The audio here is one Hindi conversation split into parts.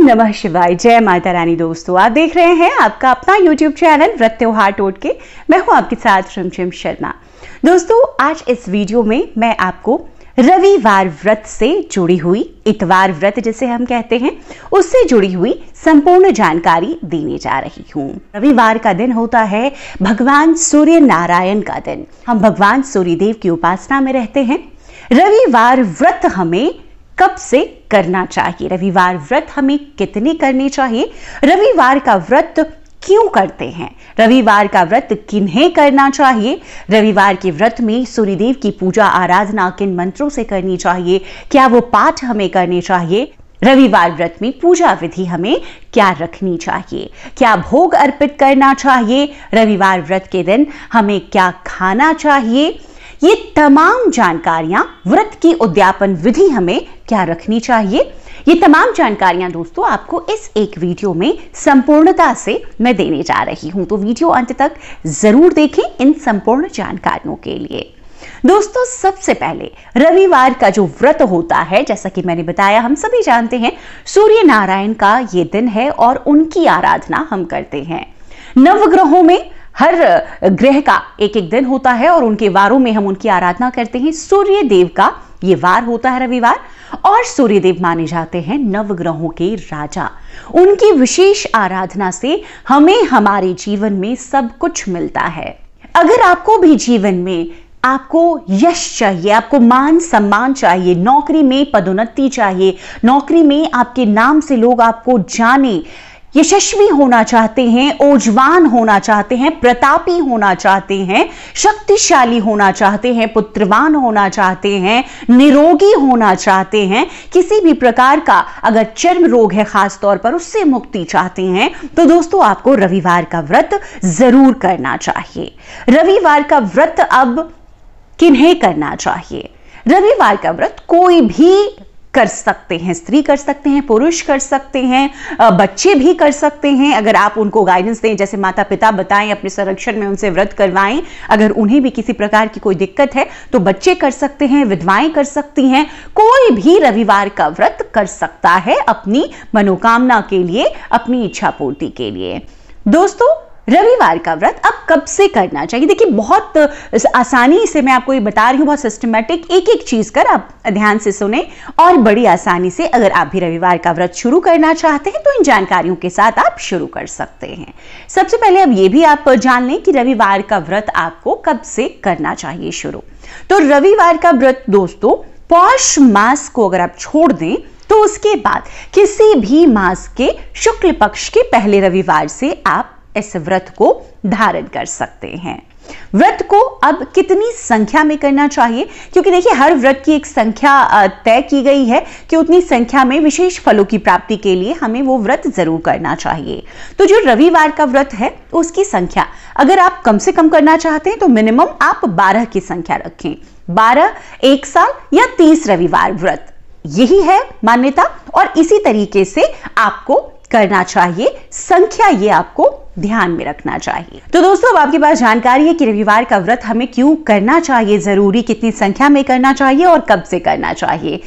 ओम नमः शिवाय जय माता रानी दोस्तों आप देख रहे हैं आपका अपना यूट्यूब चैनल व्रत त्योहार टोट के मैं हूं आपके साथ रिमझिम शर्मा दोस्तों आज इस वीडियो में मैं आपको रविवार व्रत से जुड़ी हुई इतवार व्रत जिसे हम कहते हैं उससे जुड़ी हुई संपूर्ण जानकारी देने जा रही हूँ रविवार का दिन होता है भगवान सूर्य नारायण का दिन हम भगवान सूर्यदेव की उपासना में रहते हैं रविवार व्रत हमें कब से करना चाहिए रविवार व्रत हमें कितने करने चाहिए रविवार का व्रत क्यों करते हैं रविवार का व्रत किन्हें करना चाहिए रविवार के व्रत में सूर्यदेव की पूजा आराधना किन मंत्रों से करनी चाहिए क्या वो पाठ हमें करने चाहिए रविवार व्रत में पूजा विधि हमें क्या रखनी चाहिए क्या भोग अर्पित करना चाहिए रविवार व्रत के दिन हमें क्या खाना चाहिए ये तमाम जानकारियां व्रत की उद्यापन विधि हमें क्या रखनी चाहिए ये तमाम जानकारियां दोस्तों आपको इस एक वीडियो में संपूर्णता से मैं देने जा रही हूं तो वीडियो अंत तक जरूर देखें इन संपूर्ण जानकारियों के लिए दोस्तों सबसे पहले रविवार का जो व्रत होता है जैसा कि मैंने बताया हम सभी जानते हैं सूर्य नारायण का ये दिन है और उनकी आराधना हम करते हैं नवग्रहों में हर ग्रह का एक एक दिन होता है और उनके वारों में हम उनकी आराधना करते हैं सूर्य देव का ये वार होता है रविवार और सूर्यदेव माने जाते हैं नवग्रहों के राजा उनकी विशेष आराधना से हमें हमारे जीवन में सब कुछ मिलता है अगर आपको भी जीवन में आपको यश चाहिए आपको मान सम्मान चाहिए नौकरी में पदोन्नति चाहिए नौकरी में आपके नाम से लोग आपको जाने यशस्वी होना चाहते हैं ओजवान होना चाहते हैं प्रतापी होना चाहते हैं शक्तिशाली होना चाहते हैं पुत्रवान होना चाहते हैं निरोगी होना चाहते हैं किसी भी प्रकार का अगर चर्म रोग है खास तौर पर उससे मुक्ति चाहते हैं तो दोस्तों आपको रविवार का व्रत जरूर करना चाहिए रविवार का व्रत अब किन्हें करना चाहिए रविवार का व्रत कोई भी कर सकते हैं स्त्री कर सकते हैं पुरुष कर सकते हैं बच्चे भी कर सकते हैं अगर आप उनको गाइडेंस दें जैसे माता पिता बताएं अपने संरक्षण में उनसे व्रत करवाएं अगर उन्हें भी किसी प्रकार की कोई दिक्कत है तो बच्चे कर सकते हैं विधवाएं कर सकती हैं कोई भी रविवार का व्रत कर सकता है अपनी मनोकामना के लिए अपनी इच्छा पूर्ति के लिए दोस्तों रविवार का व्रत अब कब से करना चाहिए देखिए बहुत आसानी से मैं आपको ये बता रही हूँ बहुत सिस्टमेटिक एक एक चीज़ कर आप ध्यान से सुने और बड़ी आसानी से अगर आप भी रविवार का व्रत शुरू करना चाहते हैं तो इन जानकारियों के साथ आप शुरू कर सकते हैं सबसे पहले अब ये भी आप जान लें कि रविवार का व्रत आपको कब से करना चाहिए शुरू तो रविवार का व्रत दोस्तों पौष मास को अगर आप छोड़ दें तो उसके बाद किसी भी मास के शुक्ल पक्ष के पहले रविवार से आप इस व्रत को धारण कर सकते हैं व्रत को अब कितनी संख्या में करना चाहिए क्योंकि देखिए हर व्रत की एक संख्या तय की गई है कि उतनी संख्या में विशेष फलों की प्राप्ति के लिए हमें वो व्रत जरूर करना चाहिए तो जो रविवार का व्रत है उसकी संख्या अगर आप कम से कम करना चाहते हैं तो मिनिमम आप बारह की संख्या रखें बारह एक साल या तीस रविवार व्रत यही है मान्यता और इसी तरीके से आपको करना चाहिए संख्या ये आपको ध्यान में रखना चाहिए तो दोस्तों अब आपके पास जानकारी है कि रविवार का व्रत हमें क्यों करना चाहिए जरूरी कितनी संख्या में करना चाहिए और कब से करना चाहिए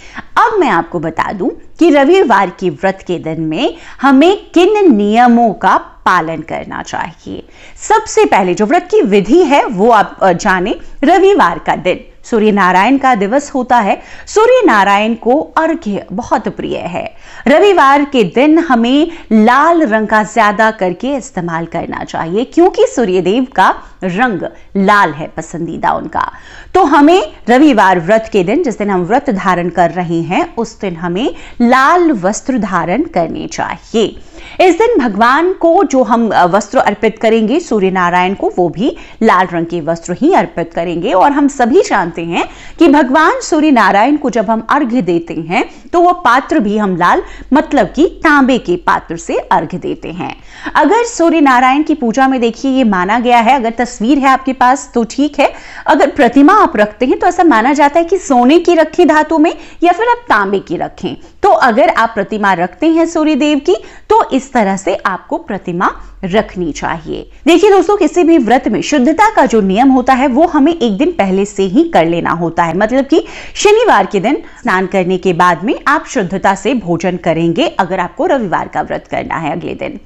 अब मैं आपको बता दूं कि रविवार के व्रत के दिन में हमें किन नियमों का पालन करना चाहिए सबसे पहले जो व्रत की विधि है वो आप जाने रविवार का दिन सूर्य नारायण का दिवस होता है सूर्य नारायण को अर्घ्य बहुत प्रिय है रविवार के दिन हमें लाल रंग का ज्यादा करके इस्तेमाल करना चाहिए क्योंकि सूर्यदेव का रंग लाल है पसंदीदा उनका तो हमें रविवार व्रत के दिन जिस दिन हम व्रत धारण कर रहे हैं उस दिन हमें लाल वस्त्र धारण करने चाहिए इस दिन भगवान को जो हम वस्त्र अर्पित करेंगे सूर्य नारायण को वो भी लाल रंग के वस्त्र ही अर्पित करेंगे और हम सभी जानते हैं कि भगवान सूर्य नारायण को जब हम अर्घ्य देते हैं तो वो पात्र भी हम लाल मतलब कि तांबे के पात्र से अर्घ देते हैं अगर सूर्य नारायण की पूजा में देखिए ये माना गया है अगर तस्वीर है आपके पास तो ठीक है अगर प्रतिमा आप रखते हैं तो ऐसा माना जाता है कि सोने की रखें धातु में या फिर आप तांबे की रखें तो अगर आप प्रतिमा रखते हैं सूर्य देव की तो इस तरह से आपको प्रतिमा रखनी चाहिए देखिए दोस्तों किसी भी व्रत में शुद्धता का जो नियम होता है वो हमें एक दिन पहले से ही कर लेना होता है मतलब कि शनिवार के दिन स्नान करने के बाद में आप शुद्धता से भोजन पूजन करेंगे अगर आपको रविवार का व्रत करना है अगले दिन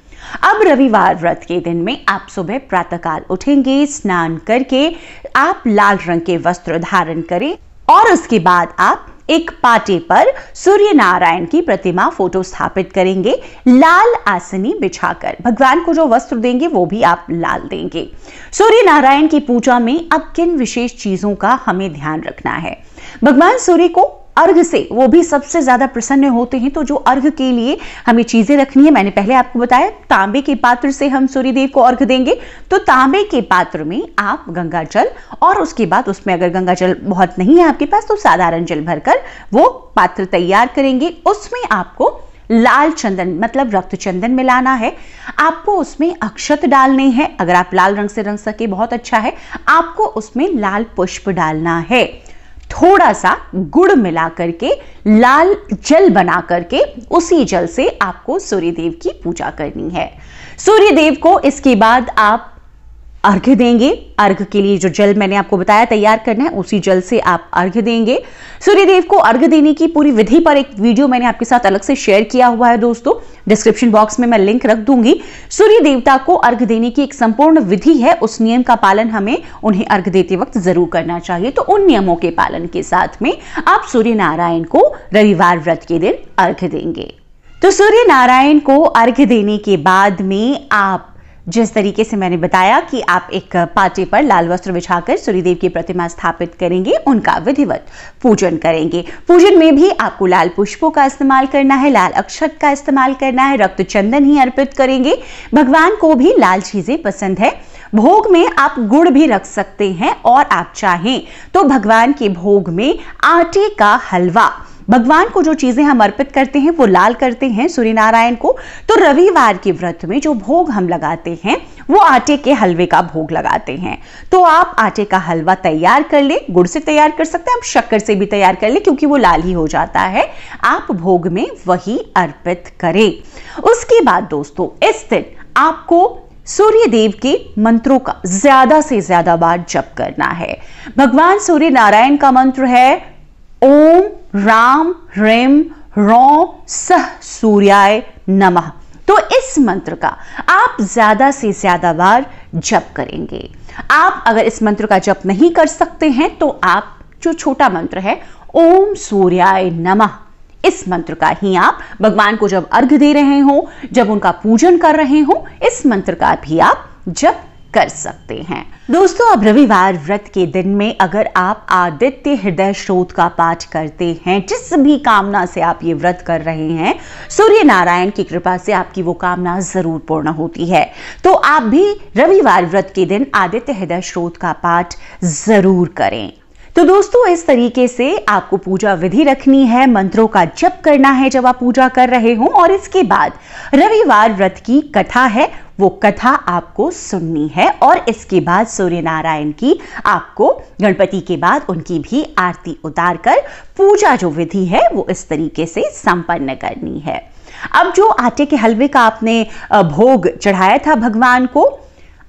अब रविवार व्रत के दिन में आप सुबह प्रातःकाल उठेंगे स्नान करके आप लाल रंग के वस्त्र धारण करें और उसके बाद आप एक पाटे पर सूर्य नारायण की प्रतिमा फोटो स्थापित करेंगे लाल आसनी बिछाकर भगवान को जो वस्त्र देंगे वो भी आप लाल देंगे सूर्य नारायण की पूजा में अब किन विशेष चीजों का हमें ध्यान रखना है भगवान सूर्य को अर्घ से वो भी सबसे ज्यादा प्रसन्न होते हैं तो जो अर्घ के लिए हमें चीजें रखनी है मैंने पहले आपको बताया तांबे के पात्र से हम सूर्यदेव को अर्घ देंगे तो तांबे के पात्र में आप गंगा जल और उसके बाद उसमें अगर गंगा जल बहुत नहीं है आपके पास तो साधारण जल भरकर वो पात्र तैयार करेंगे उसमें आपको लाल चंदन मतलब रक्त चंदन मिलाना है आपको उसमें अक्षत डालने हैं अगर आप लाल रंग से रंग सके बहुत अच्छा है आपको उसमें लाल पुष्प डालना है थोड़ा सा गुड़ मिला करके लाल जल बना करके उसी जल से आपको सूर्य देव की पूजा करनी है सूर्य देव को इसके बाद आप अर्घ्य देंगे अर्घ्य के लिए जो जल मैंने आपको बताया तैयार करना है उसी जल से आप अर्घ्य देंगे सूर्यदेव को अर्घ्य देने की पूरी विधि पर एक वीडियो मैंने आपके साथ अलग से शेयर किया हुआ है दोस्तों डिस्क्रिप्शन बॉक्स में मैं लिंक रख दूंगी सूर्य देवता को अर्घ्य देने की एक संपूर्ण विधि है उस नियम का पालन हमें उन्हें अर्घ्य देते वक्त जरूर करना चाहिए तो उन नियमों के पालन के साथ में आप सूर्य नारायण को रविवार व्रत के दिन अर्घ्य देंगे तो सूर्य नारायण को अर्घ्य देने के बाद में आप जिस तरीके से मैंने बताया कि आप एक पाटे पर लाल वस्त्र बिछाकर सूर्यदेव की प्रतिमा स्थापित करेंगे उनका विधिवत पूजन करेंगे पूजन में भी आपको लाल पुष्पों का इस्तेमाल करना है लाल अक्षत का इस्तेमाल करना है रक्त चंदन ही अर्पित करेंगे भगवान को भी लाल चीजें पसंद है भोग में आप गुड़ भी रख सकते हैं और आप चाहें तो भगवान के भोग में आटे का हलवा भगवान को जो चीज़ें हम अर्पित करते हैं वो लाल करते हैं सूर्य नारायण को तो रविवार के व्रत में जो भोग हम लगाते हैं वो आटे के हलवे का भोग लगाते हैं तो आप आटे का हलवा तैयार कर ले गुड़ से तैयार कर सकते हैं आप शक्कर से भी तैयार कर ले क्योंकि वो लाल ही हो जाता है आप भोग में वही अर्पित करें उसके बाद दोस्तों इस दिन आपको सूर्य देव के मंत्रों का ज्यादा से ज्यादा बार जप करना है भगवान सूर्य नारायण का मंत्र है ओम राम रेम रो सह सूर्याय नमः तो इस मंत्र का आप ज्यादा से ज्यादा बार जप करेंगे आप अगर इस मंत्र का जप नहीं कर सकते हैं तो आप जो छोटा मंत्र है ओम सूर्याय नमः इस मंत्र का ही आप भगवान को जब अर्घ दे रहे हो जब उनका पूजन कर रहे हो इस मंत्र का भी आप जप कर सकते हैं दोस्तों अब रविवार व्रत के दिन में अगर आप आदित्य हृदय स्रोत का पाठ करते हैं जिस भी कामना से आप ये व्रत कर रहे हैं सूर्य नारायण की कृपा से आपकी वो कामना जरूर पूर्ण होती है तो आप भी रविवार व्रत के दिन आदित्य हृदय स्रोत का पाठ जरूर करें तो दोस्तों इस तरीके से आपको पूजा विधि रखनी है मंत्रों का जप करना है जब आप पूजा कर रहे हो और इसके बाद रविवार व्रत की कथा है वो कथा आपको सुननी है और इसके बाद सूर्य नारायण की आपको गणपति के बाद उनकी भी आरती उतार कर पूजा जो विधि है वो इस तरीके से संपन्न करनी है अब जो आटे के हलवे का आपने भोग चढ़ाया था भगवान को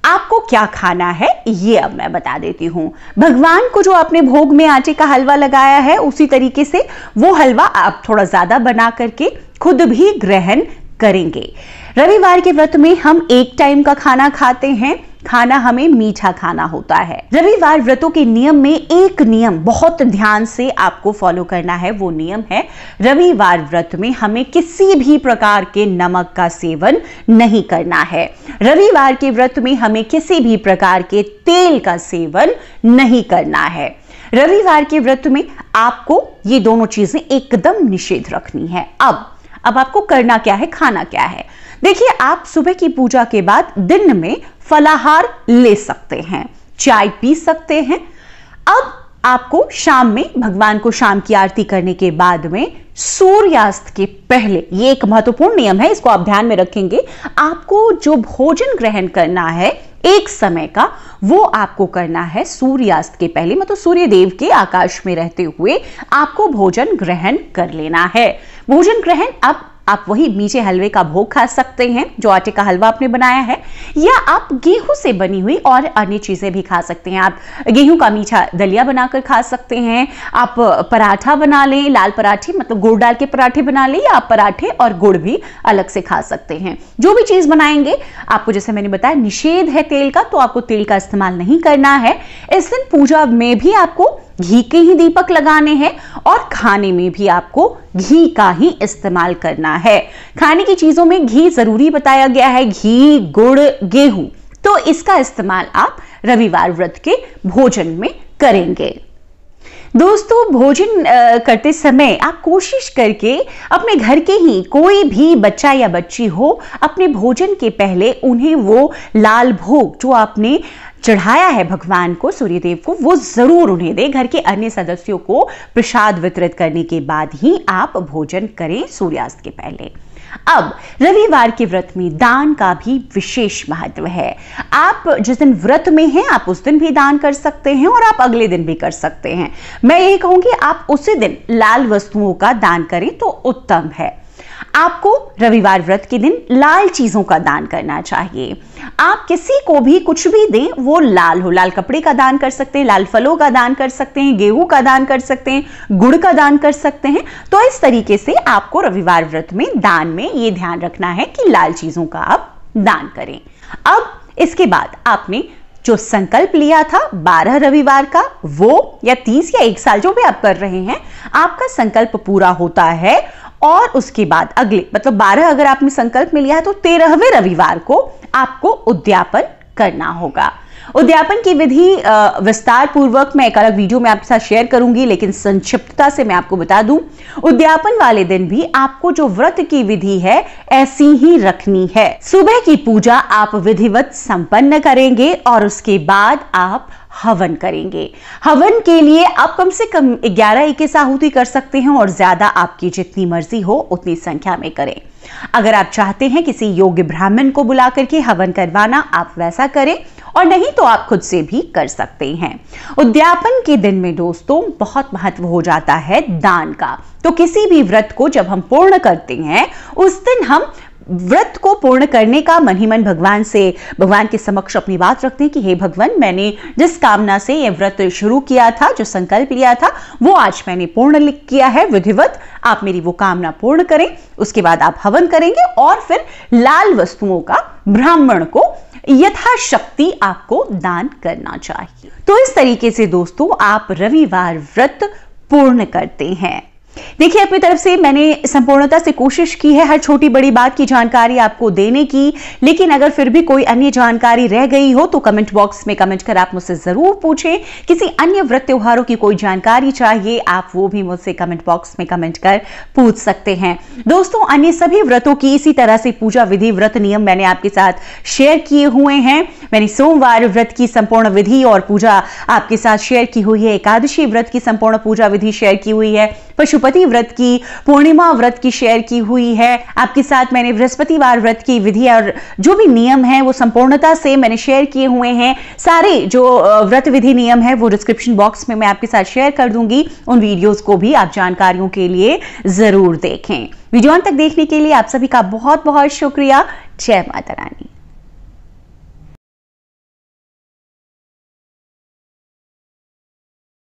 आपको क्या खाना है ये अब मैं बता देती हूँ भगवान को जो आपने भोग में आटे का हलवा लगाया है उसी तरीके से वो हलवा आप थोड़ा ज़्यादा बना करके खुद भी ग्रहण करेंगे रविवार के व्रत में हम एक टाइम का खाना खाते हैं खाना हमें मीठा खाना होता है रविवार व्रतों के नियम में एक नियम बहुत ध्यान से आपको फॉलो करना है वो नियम है रविवार व्रत में हमें किसी भी प्रकार के नमक का सेवन नहीं करना है रविवार के व्रत में हमें किसी भी प्रकार के तेल का सेवन नहीं करना है रविवार के व्रत में आपको ये दोनों चीजें एकदम निषेध रखनी है अब अब आपको करना क्या है खाना क्या है देखिए आप सुबह की पूजा के बाद दिन में फलाहार ले सकते हैं चाय पी सकते हैं अब आपको शाम में भगवान को शाम की आरती करने के बाद में सूर्यास्त के पहले ये एक महत्वपूर्ण नियम है इसको आप ध्यान में रखेंगे आपको जो भोजन ग्रहण करना है एक समय का वो आपको करना है सूर्यास्त के पहले मतलब सूर्य देव के आकाश में रहते हुए आपको भोजन ग्रहण कर लेना है भोजन ग्रहण अब आप वही मीठे हलवे का भोग खा सकते हैं जो आटे का हलवा आपने बनाया है या आप गेहूं से बनी हुई और अन्य चीज़ें भी खा सकते हैं आप गेहूं का मीठा दलिया बनाकर खा सकते हैं आप पराठा बना लें लाल पराठे मतलब गुड़ डाल के पराठे बना लें या आप पराठे और गुड़ भी अलग से खा सकते हैं जो भी चीज़ बनाएंगे आपको जैसे मैंने बताया निषेध है तेल का तो आपको तेल का इस्तेमाल नहीं करना है इस दिन पूजा में भी आपको घी के ही दीपक लगाने हैं और खाने में भी आपको घी का ही इस्तेमाल करना है खाने की चीजों में घी जरूरी बताया गया है घी गुड़ गेहूं तो इसका इस्तेमाल आप रविवार व्रत के भोजन में करेंगे दोस्तों भोजन करते समय आप कोशिश करके अपने घर के ही कोई भी बच्चा या बच्ची हो अपने भोजन के पहले उन्हें वो लाल भोग जो आपने चढ़ाया है भगवान को सूर्यदेव को वो ज़रूर उन्हें दे घर के अन्य सदस्यों को प्रसाद वितरित करने के बाद ही आप भोजन करें सूर्यास्त के पहले अब रविवार के व्रत में दान का भी विशेष महत्व है आप जिस दिन व्रत में हैं आप उस दिन भी दान कर सकते हैं और आप अगले दिन भी कर सकते हैं मैं यही कहूंगी आप उसी दिन लाल वस्तुओं का दान करें तो उत्तम है आपको रविवार व्रत के दिन लाल चीज़ों का दान करना चाहिए आप किसी को भी कुछ भी दें वो लाल हो लाल कपड़े का दान कर सकते हैं लाल फलों का दान कर सकते हैं गेहूं का दान कर सकते हैं गुड़ का दान कर सकते हैं तो इस तरीके से आपको रविवार व्रत में दान में ये ध्यान रखना है कि लाल चीज़ों का आप दान करें अब इसके बाद आपने जो संकल्प लिया था बारह रविवार का वो या तीस या एक साल जो भी आप कर रहे हैं आपका संकल्प पूरा होता है और उसके बाद अगले मतलब बारह अगर आपने संकल्प में लिया है तो तेरहवें रविवार को आपको उद्यापन करना होगा उद्यापन की विधि विस्तार पूर्वक मैं एक अलग वीडियो में आपके साथ शेयर करूंगी लेकिन संक्षिप्तता से मैं आपको बता दूं उद्यापन वाले दिन भी आपको जो व्रत की विधि है ऐसी ही रखनी है सुबह की पूजा आप विधिवत संपन्न करेंगे और उसके बाद आप हवन करेंगे हवन के लिए आप कम से कम 11 इक्कीस आहुति कर सकते हैं और ज्यादा आपकी जितनी मर्जी हो उतनी संख्या में करें अगर आप चाहते हैं किसी योग्य ब्राह्मण को बुला करके हवन करवाना आप वैसा करें और नहीं तो आप खुद से भी कर सकते हैं उद्यापन के दिन में दोस्तों बहुत महत्व हो जाता है दान का तो किसी भी व्रत को जब हम पूर्ण करते हैं उस दिन हम व्रत को पूर्ण करने का मन ही मन भगवान से भगवान के समक्ष अपनी बात रखते हैं कि हे भगवान मैंने जिस कामना से यह व्रत शुरू किया था जो संकल्प लिया था वो आज मैंने पूर्ण किया है विधिवत आप मेरी वो कामना पूर्ण करें उसके बाद आप हवन करेंगे और फिर लाल वस्तुओं का ब्राह्मण को यथाशक्ति आपको दान करना चाहिए तो इस तरीके से दोस्तों आप रविवार व्रत पूर्ण करते हैं देखिए अपनी तरफ से मैंने संपूर्णता से कोशिश की है हर छोटी बड़ी बात की जानकारी आपको देने की लेकिन अगर फिर भी कोई अन्य जानकारी रह गई हो तो कमेंट बॉक्स में कमेंट कर आप मुझसे ज़रूर पूछें किसी अन्य व्रत त्योहारों की कोई जानकारी चाहिए आप वो भी मुझसे कमेंट बॉक्स में कमेंट कर पूछ सकते हैं दोस्तों अन्य सभी व्रतों की इसी तरह से पूजा विधि व्रत नियम मैंने आपके साथ शेयर किए हुए हैं मैंने सोमवार व्रत की संपूर्ण विधि और पूजा आपके साथ शेयर की हुई है एकादशी व्रत की संपूर्ण पूजा विधि शेयर की हुई है पशुपति व्रत की पूर्णिमा व्रत की शेयर की हुई है आपके साथ मैंने बृहस्पतिवार व्रत की विधि और जो भी नियम है वो संपूर्णता से मैंने शेयर किए हुए हैं सारे जो व्रत विधि नियम है वो डिस्क्रिप्शन बॉक्स में मैं आपके साथ शेयर कर दूंगी उन वीडियोज को भी आप जानकारियों के लिए जरूर देखें वीडियो तक देखने के लिए आप सभी का बहुत बहुत शुक्रिया जय माता रानी